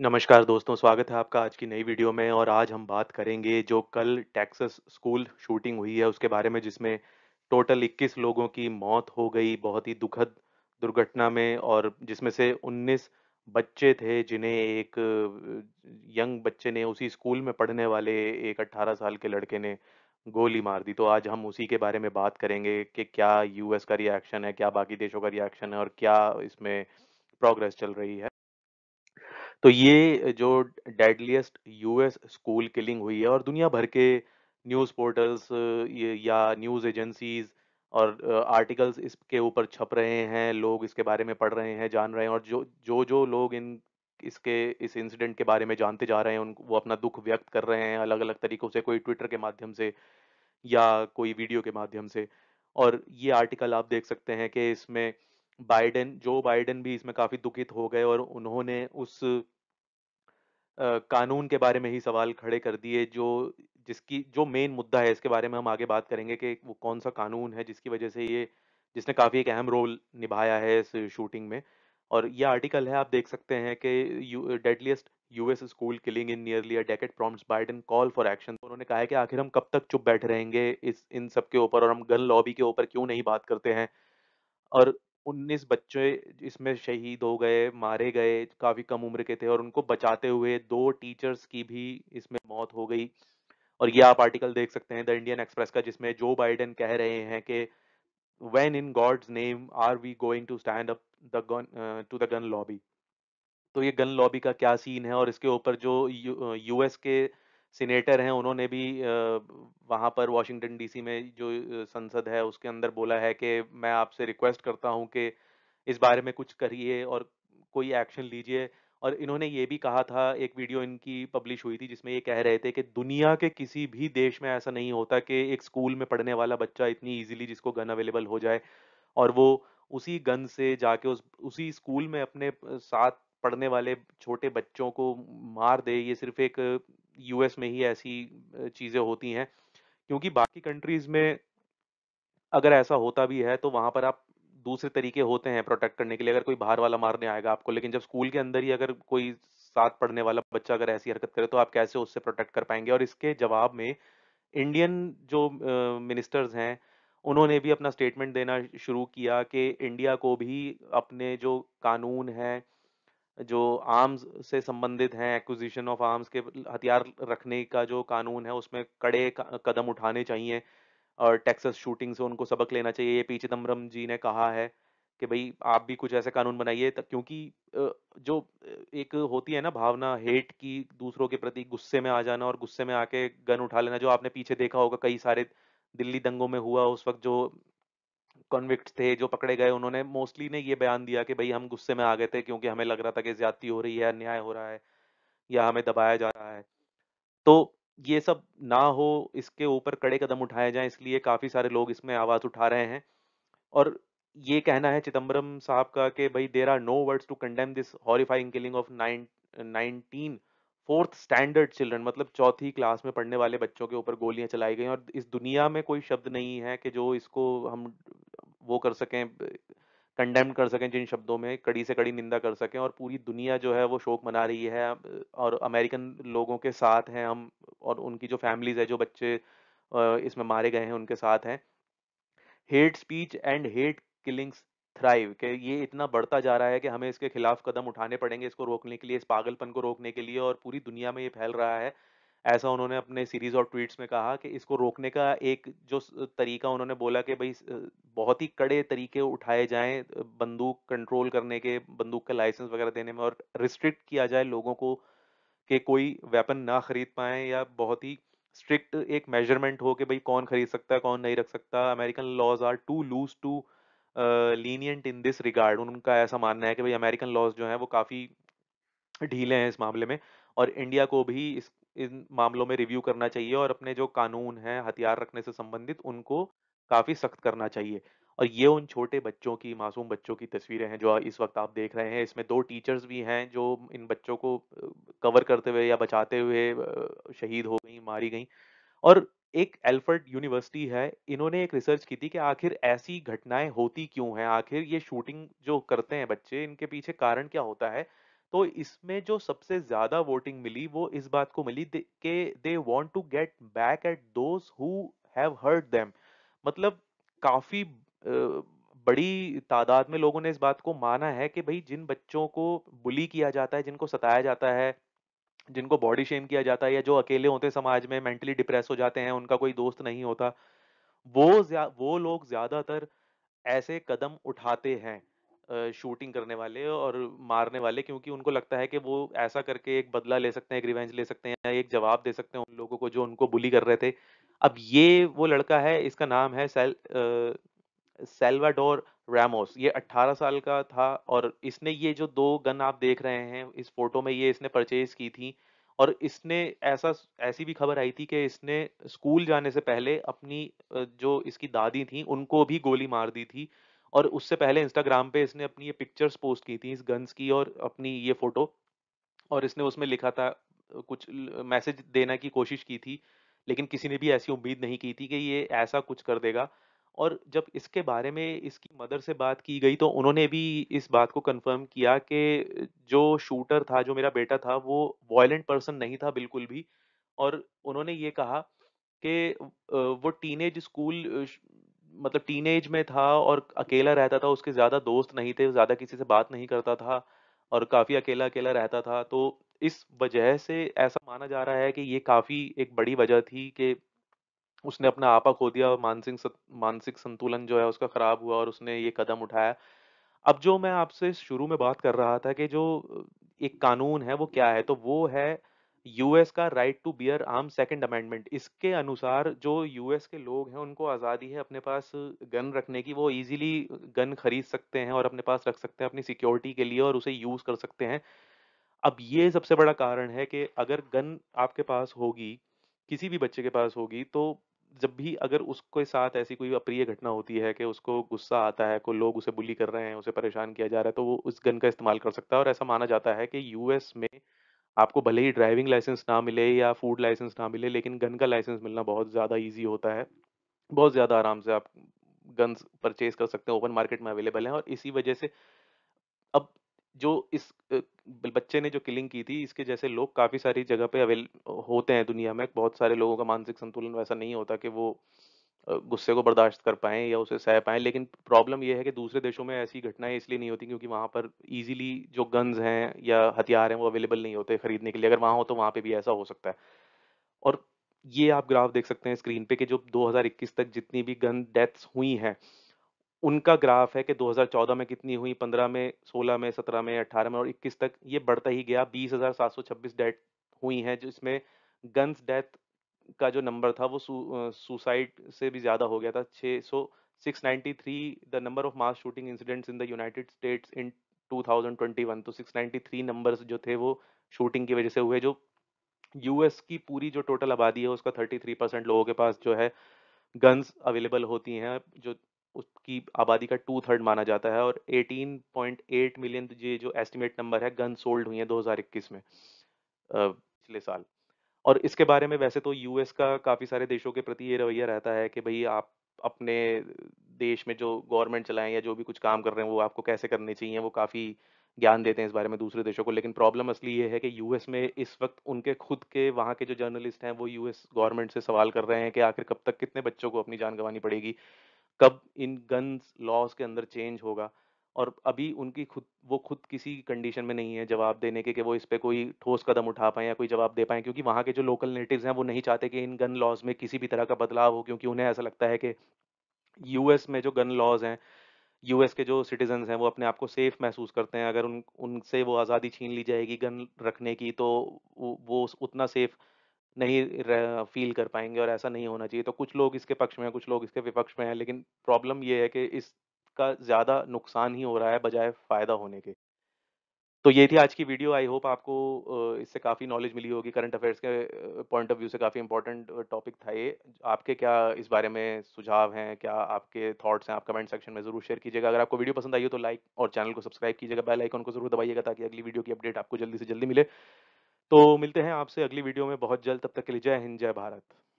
नमस्कार दोस्तों, स्वागत है आपका आज की नई वीडियो में और आज हम बात करेंगे जो कल टेक्सस स्कूल शूटिंग हुई है उसके बारे में जिसमें टोटल 21 लोगों की मौत हो गई बहुत ही दुखद दुर्घटना में और जिसमें से 19 बच्चे थे जिन्हें एक यंग बच्चे ने उसी स्कूल में पढ़ने वाले एक 18 साल के लड़के ने गोली मार दी तो आज हम उसी के बारे में बात करेंगे कि क्या यूएस का रिएक्शन है क्या बाकी देशों का रिएक्शन है और क्या इसमें प्रोग्रेस चल रही है तो ये जो डेडलीस्ट यूएस स्कूल किलिंग हुई है और दुनिया भर के न्यूज़ पोर्टल्स या न्यूज़ एजेंसीज और आर्टिकल्स इसके ऊपर छप रहे हैं लोग इसके बारे में पढ़ रहे हैं जान रहे हैं और जो जो जो लोग इन इसके इस इंसिडेंट के बारे में जानते जा रहे हैं उनको वो अपना दुख व्यक्त कर रहे हैं अलग अलग तरीक़ों से कोई ट्विटर के माध्यम से या कोई वीडियो के माध्यम से और ये आर्टिकल आप देख सकते हैं कि इसमें बाइडेन जो बाइडेन भी इसमें काफी दुखित हो गए और उन्होंने उस कानून के बारे में ही सवाल खड़े कर दिए जो जिसकी जो मेन मुद्दा है इसके बारे में हम आगे बात करेंगे कि वो कौन सा कानून है जिसकी वजह से ये जिसने काफ़ी एक अहम रोल निभाया है इस शूटिंग में और ये आर्टिकल है आप देख सकते हैं कि deadliest US school killing in nearly a decade prompts Biden call for action तो उन्होंने कहा है कि आखिर हम कब तक चुप बैठे रहेंगे इस इन सब के ऊपर और हम गन लॉबी के ऊपर क्यों नहीं बात करते हैं और 19 बच्चे इसमें शहीद हो गए मारे गए काफ़ी कम उम्र के थे और उनको बचाते हुए दो टीचर्स की भी इसमें मौत हो गई और ये आप आर्टिकल देख सकते हैं द इंडियन एक्सप्रेस का जिसमें जो बाइडेन कह रहे हैं कि when in God's name are we going to stand up the gun to the gun lobby तो ये गन लॉबी का क्या सीन है और इसके ऊपर जो यूएस uh, के सीनेटर हैं उन्होंने भी वहाँ पर वाशिंगटन डीसी में जो संसद है उसके अंदर बोला है कि मैं आपसे रिक्वेस्ट करता हूँ कि इस बारे में कुछ करिए और कोई एक्शन लीजिए और इन्होंने ये भी कहा था एक वीडियो इनकी पब्लिश हुई थी जिसमें ये कह रहे थे कि दुनिया के किसी भी देश में ऐसा नहीं होता कि एक स्कूल में पढ़ने वाला बच्चा इतनी ईजिली जिसको गन अवेलेबल हो जाए और वो उसी गन से जाके उस उसी स्कूल में अपने साथ पढ़ने वाले छोटे बच्चों को मार दे ये सिर्फ एक यूएस में ही ऐसी चीज़ें होती हैं क्योंकि बाकी कंट्रीज़ में अगर ऐसा होता भी है तो वहाँ पर आप दूसरे तरीके होते हैं प्रोटेक्ट करने के लिए अगर कोई बाहर वाला मारने आएगा आपको लेकिन जब स्कूल के अंदर ही अगर कोई साथ पढ़ने वाला बच्चा अगर ऐसी हरकत करे तो आप कैसे उससे प्रोटेक्ट कर पाएंगे और इसके जवाब में इंडियन जो मिनिस्टर्स हैं उन्होंने भी अपना स्टेटमेंट देना शुरू किया कि इंडिया को भी अपने जो कानून हैं जो आर्म्स से संबंधित हैं एक्विजिशन ऑफ आर्म्स के हथियार रखने का जो कानून है उसमें कड़े कदम उठाने चाहिए और टेक्सस शूटिंग से उनको सबक लेना चाहिए ये पी चिदम्बरम जी ने कहा है कि भाई आप भी कुछ ऐसे कानून बनाइए क्योंकि जो एक होती है ना भावना हेट की दूसरों के प्रति गुस्से में आ जाना और गुस्से में आके गन उठा लेना जो आपने पीछे देखा होगा कई सारे दिल्ली दंगों में हुआ उस वक्त जो कॉन्विक्ट थे जो पकड़े गए उन्होंने मोस्टली ने ये बयान दिया कि भाई हम गुस्से में आ गए थे क्योंकि हमें लग रहा था कि ज्यादती हो रही है अन्याय हो रहा है या हमें दबाया जा रहा है तो ये सब ना हो इसके ऊपर कड़े कदम उठाए जाएं इसलिए काफ़ी सारे लोग इसमें आवाज़ उठा रहे हैं और ये कहना है चिदम्बरम साहब का कि भाई there are no words to condemn this horrifying killing of nine nineteen fourth standard children मतलब चौथी क्लास में पढ़ने वाले बच्चों के ऊपर गोलियां चलाई गई और इस दुनिया में कोई शब्द नहीं है कि जो इसको हम वो कर सकें कंडेम कर सकें जिन शब्दों में कड़ी से कड़ी निंदा कर सकें और पूरी दुनिया जो है वो शोक मना रही है और अमेरिकन लोगों के साथ हैं हम और उनकी जो फैमिलीज है जो बच्चे इसमें मारे गए हैं उनके साथ हैं hate speech and hate killings thrive कि ये इतना बढ़ता जा रहा है कि हमें इसके खिलाफ कदम उठाने पड़ेंगे इसको रोकने के लिए इस पागलपन को रोकने के लिए और पूरी दुनिया में ये फैल रहा है ऐसा उन्होंने अपने सीरीज ऑफ ट्वीट्स में कहा कि इसको रोकने का एक जो तरीका उन्होंने बोला कि भाई बहुत ही कड़े तरीके उठाए जाएं बंदूक कंट्रोल करने के बंदूक का लाइसेंस वगैरह देने में और रिस्ट्रिक्ट किया जाए लोगों को कि कोई वेपन ना खरीद पाए या बहुत ही स्ट्रिक्ट एक मेजरमेंट हो कि भाई कौन खरीद सकता है कौन नहीं रख सकता American laws are too loose too lenient in this regard उनका ऐसा मानना है कि भाई अमेरिकन लॉज जो हैं वो काफ़ी ढीले हैं इस मामले में और इंडिया को भी इस इन मामलों में रिव्यू करना चाहिए और अपने जो कानून हैं हथियार रखने से संबंधित उनको काफ़ी सख्त करना चाहिए और ये उन छोटे बच्चों की मासूम बच्चों की तस्वीरें हैं जो इस वक्त आप देख रहे हैं इसमें दो टीचर्स भी हैं जो इन बच्चों को कवर करते हुए या बचाते हुए शहीद हो गई मारी गई और एक एल्फर्ड यूनिवर्सिटी है इन्होंने एक रिसर्च की थी कि आखिर ऐसी घटनाएं होती क्यों हैं आखिर ये शूटिंग जो करते हैं बच्चे इनके पीछे कारण क्या होता है तो इसमें जो सबसे ज्यादा वोटिंग मिली वो इस बात को मिली कि they want to get back at those who have hurt them मतलब काफी बड़ी तादाद में लोगों ने इस बात को माना है कि भाई जिन बच्चों को बुली किया जाता है जिनको सताया जाता है जिनको बॉडी शेम किया जाता है या जो अकेले होते हैं समाज में मेंटली डिप्रेस हो जाते हैं उनका कोई दोस्त नहीं होता वो वो लोग ज़्यादातर ऐसे कदम उठाते हैं शूटिंग करने वाले और मारने वाले क्योंकि उनको लगता है कि वो ऐसा करके एक बदला ले सकते हैं एक रिवेंज ले सकते हैं एक जवाब दे सकते हैं उन लोगों को जो उनको बुली कर रहे थे अब ये वो लड़का है इसका नाम है सेल सेल्वाडोर रैमोस ये 18 साल का था और इसने ये जो दो गन आप देख रहे हैं इस फोटो में ये इसने परचेज की थी और इसने ऐसा ऐसी भी खबर आई थी कि इसने स्कूल जाने से पहले अपनी जो इसकी दादी थी उनको भी गोली मार दी थी और उससे पहले इंस्टाग्राम पे इसने अपनी ये पिक्चर्स पोस्ट की थी इस गन्स की और अपनी ये फोटो और इसने उसमें लिखा था कुछ मैसेज देने की कोशिश की थी लेकिन किसी ने भी ऐसी उम्मीद नहीं की थी कि ये ऐसा कुछ कर देगा और जब इसके बारे में इसकी मदर से बात की गई तो उन्होंने भी इस बात को कंफर्म किया कि जो शूटर था जो मेरा बेटा था वो वॉयेंट पर्सन नहीं था बिल्कुल भी और उन्होंने ये कहा कि वो टीनेज स्कूल मतलब टीनेज में था और अकेला रहता था उसके ज़्यादा दोस्त नहीं थे ज़्यादा किसी से बात नहीं करता था और काफ़ी अकेला अकेला रहता था तो इस वजह से ऐसा माना जा रहा है कि ये काफ़ी एक बड़ी वजह थी कि उसने अपना आपा खो दिया और मानसिक मानसिक संतुलन जो है उसका खराब हुआ और उसने ये कदम उठाया अब जो मैं आपसे शुरू में बात कर रहा था कि जो एक कानून है वो क्या है तो वो है यूएस का right to bear arm second amendment इसके अनुसार जो यूएस के लोग हैं उनको आज़ादी है अपने पास गन रखने की वो इजीली गन खरीद सकते हैं और अपने पास रख सकते हैं अपनी सिक्योरिटी के लिए और उसे यूज़ कर सकते हैं अब ये सबसे बड़ा कारण है कि अगर गन आपके पास होगी किसी भी बच्चे के पास होगी तो जब भी अगर उसके साथ ऐसी कोई अप्रिय घटना होती है कि उसको गुस्सा आता है कोई लोग उसे बुली कर रहे हैं उसे परेशान किया जा रहा है तो वो उस गन का इस्तेमाल कर सकता है और ऐसा माना जाता है कि यूएस में आपको भले ही ड्राइविंग लाइसेंस ना मिले या फूड लाइसेंस ना मिले लेकिन गन का लाइसेंस मिलना बहुत ज़्यादा ईजी होता है बहुत ज़्यादा आराम से आप गन्स परचेज कर सकते हैं ओपन मार्केट में अवेलेबल हैं और इसी वजह से अब जो इस बच्चे ने जो किलिंग की थी इसके जैसे लोग काफ़ी सारी जगह पे अवेल होते हैं दुनिया में। बहुत सारे लोगों का मानसिक संतुलन वैसा नहीं होता कि वो गुस्से को बर्दाश्त कर पाएँ या उसे सह पाएँ। लेकिन प्रॉब्लम ये है कि दूसरे देशों में ऐसी घटनाएं इसलिए नहीं होती क्योंकि वहाँ पर ईज़िली जो गन्स हैं या हथियार हैं वो अवेलेबल नहीं होते खरीदने के लिए। अगर वहाँ हो तो वहाँ पे भी ऐसा हो सकता है। और ये आप ग्राफ देख सकते हैं स्क्रीन पे कि जो 2021 तक जितनी भी गन डेथ्स हुई हैं उनका ग्राफ है कि 2014 में कितनी हुई 15 में 16 में 17 में 18 में और 21 तक ये बढ़ता ही गया 20,726 डेथ हुई हैं जिसमें गन्स डेथ का जो नंबर था वो सुसाइड से भी ज़्यादा हो गया था छः सौ six ninety three the number of mass shooting incidents in the United States इन 2021 तो 693 नंबर्स जो थे वो शूटिंग की वजह से हुए जो यूएस की पूरी जो टोटल आबादी है उसका 33 परसेंट लोगों के पास जो है गन्स अवेलेबल होती हैं जो उसकी आबादी का टू थर्ड माना जाता है और 18.8 मिलियन ये जो एस्टिमेट नंबर है गन सोल्ड हुई है 2021 में पिछले साल और इसके बारे में वैसे तो यूएस का काफ़ी सारे देशों के प्रति ये रवैया रहता है कि भाई आप अपने देश में जो गवर्नमेंट चलाएं या जो भी कुछ काम कर रहे हैं वो आपको कैसे करने चाहिए वो काफ़ी ज्ञान देते हैं इस बारे में दूसरे देशों को लेकिन प्रॉब्लम असली ये है कि यूएस में इस वक्त उनके खुद के वहाँ के जो जर्नलिस्ट हैं वो यूएस गवर्नमेंट से सवाल कर रहे हैं कि आखिर कब तक कितने बच्चों को अपनी जान गंवानी पड़ेगी कब इन गन्स लॉज के अंदर चेंज होगा और अभी उनकी खुद वो खुद किसी कंडीशन में नहीं है जवाब देने के कि वो इस पर कोई ठोस कदम उठा पाएँ या कोई जवाब दे पाएँ क्योंकि वहाँ के जो लोकल नेटिव्स हैं वो नहीं चाहते कि इन गन लॉज में किसी भी तरह का बदलाव हो क्योंकि उन्हें ऐसा लगता है कि यूएस में जो गन लॉज हैं यूएस के जो सिटीजन्स हैं वो अपने आप को सेफ महसूस करते हैं अगर उन उनसे वो आज़ादी छीन ली जाएगी गन रखने की तो वो उतना सेफ नहीं फील कर पाएंगे और ऐसा नहीं होना चाहिए तो कुछ लोग इसके पक्ष में हैं कुछ लोग इसके विपक्ष में हैं लेकिन प्रॉब्लम ये है कि इसका ज़्यादा नुकसान ही हो रहा है बजाय फ़ायदा होने के तो ये थी आज की वीडियो आई होप आपको इससे काफ़ी नॉलेज मिली होगी करंट अफेयर्स के पॉइंट ऑफ व्यू से काफ़ी इंपॉर्टेंट टॉपिक था ये आपके क्या इस बारे में सुझाव हैं क्या आपके थॉट्स हैं आप कमेंट सेक्शन में ज़रूर शेयर कीजिएगा अगर आपको वीडियो पसंद आई हो तो लाइक और चैनल को सब्सक्राइब कीजिएगा बेल आइकन को जरूर दबाइएगा ताकि अगली वीडियो की अपडेट आपको जल्दी से जल्दी मिले तो मिलते हैं आपसे अगली वीडियो में बहुत जल्द तब तक के लिए जय हिंद जय भारत